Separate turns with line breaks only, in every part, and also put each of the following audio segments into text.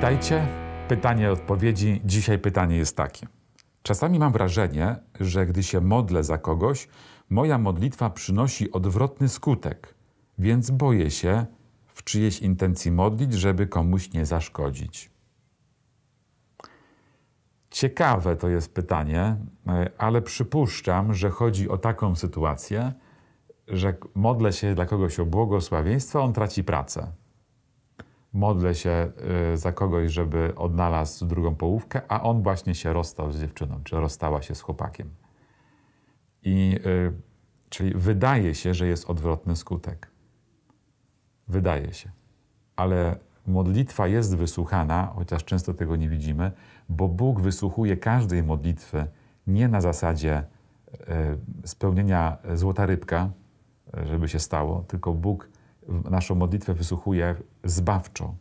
Witajcie. Pytanie odpowiedzi. Dzisiaj pytanie jest takie. Czasami mam wrażenie, że gdy się modlę za kogoś, moja modlitwa przynosi odwrotny skutek, więc boję się w czyjeś intencji modlić, żeby komuś nie zaszkodzić. Ciekawe to jest pytanie, ale przypuszczam, że chodzi o taką sytuację, że modlę się dla kogoś o błogosławieństwo, on traci pracę modlę się y, za kogoś, żeby odnalazł drugą połówkę, a on właśnie się rozstał z dziewczyną, czy rozstała się z chłopakiem. I y, czyli wydaje się, że jest odwrotny skutek. Wydaje się. Ale modlitwa jest wysłuchana, chociaż często tego nie widzimy, bo Bóg wysłuchuje każdej modlitwy nie na zasadzie y, spełnienia złota rybka, żeby się stało, tylko Bóg naszą modlitwę wysłuchuje zbawczo,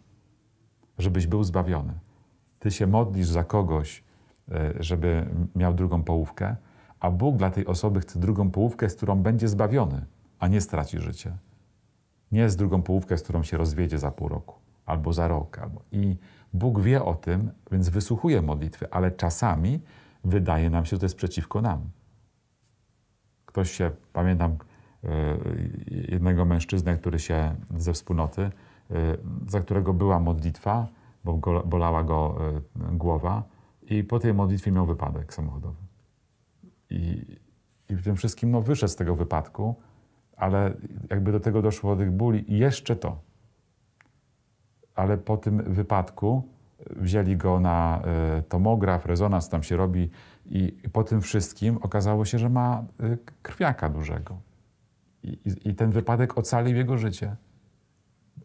żebyś był zbawiony. Ty się modlisz za kogoś, e, żeby miał drugą połówkę, a Bóg dla tej osoby chce drugą połówkę, z którą będzie zbawiony, a nie straci życie. Nie z drugą połówkę, z którą się rozwiedzie za pół roku, albo za rok. Albo... I Bóg wie o tym, więc wysłuchuje modlitwy, ale czasami wydaje nam się, że to jest przeciwko nam. Ktoś się, pamiętam, Y, jednego mężczyznę, który się ze wspólnoty, y, za którego była modlitwa, bo bolała go y, głowa i po tej modlitwie miał wypadek samochodowy. I, i w tym wszystkim no, wyszedł z tego wypadku, ale jakby do tego doszło do tych bóli i jeszcze to. Ale po tym wypadku wzięli go na tomograf, rezonans tam się robi i po tym wszystkim okazało się, że ma krwiaka dużego. I, i, ten wypadek ocalił jego życie.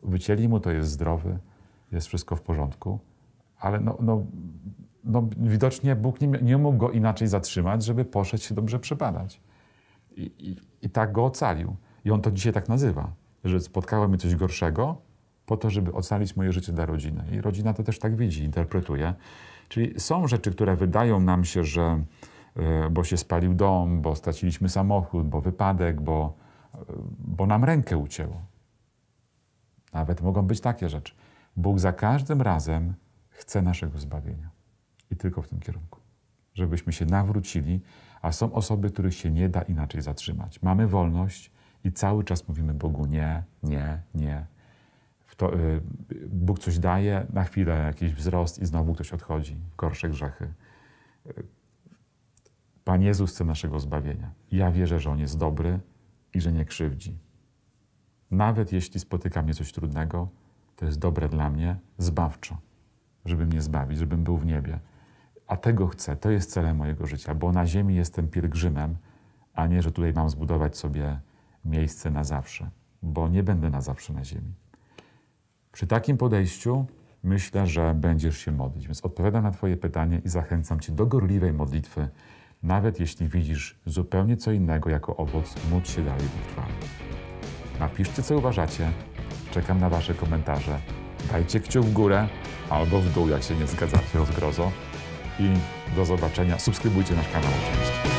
Wycięli mu to, jest zdrowy, jest wszystko w porządku, ale no, no, no widocznie Bóg nie, nie, mógł go inaczej zatrzymać, żeby poszedł się dobrze przypadać. I, i, I tak go ocalił. I on to dzisiaj tak nazywa, że spotkało mnie coś gorszego, po to, żeby ocalić moje życie dla rodziny. I rodzina to też tak widzi, interpretuje. Czyli są rzeczy, które wydają nam się, że e, bo się spalił dom, bo straciliśmy samochód, bo wypadek, bo bo nam rękę ucięło. Nawet mogą być takie rzeczy. Bóg za każdym razem chce naszego zbawienia. I tylko w tym kierunku. Żebyśmy się nawrócili, a są osoby, których się nie da inaczej zatrzymać. Mamy wolność i cały czas mówimy Bogu nie, nie, nie. To, y, Bóg coś daje, na chwilę jakiś wzrost i znowu ktoś odchodzi. Gorsze grzechy. Pan Jezus chce naszego zbawienia. Ja wierzę, że On jest dobry, i że nie krzywdzi. Nawet jeśli spotyka mnie coś trudnego, to jest dobre dla mnie, zbawczo, żeby mnie zbawić, żebym był w niebie. A tego chcę, to jest celem mojego życia, bo na ziemi jestem pielgrzymem, a nie, że tutaj mam zbudować sobie miejsce na zawsze, bo nie będę na zawsze na ziemi. Przy takim podejściu myślę, że będziesz się modlić. Więc odpowiadam na Twoje pytanie i zachęcam Cię do gorliwej modlitwy nawet jeśli widzisz zupełnie co innego jako owoc, módl się dalej Bóg Napiszcie, co uważacie. Czekam na Wasze komentarze. Dajcie kciuk w górę albo w dół, jak się nie zgadzacie, zgrozo. I do zobaczenia. Subskrybujcie nasz kanał Cześć.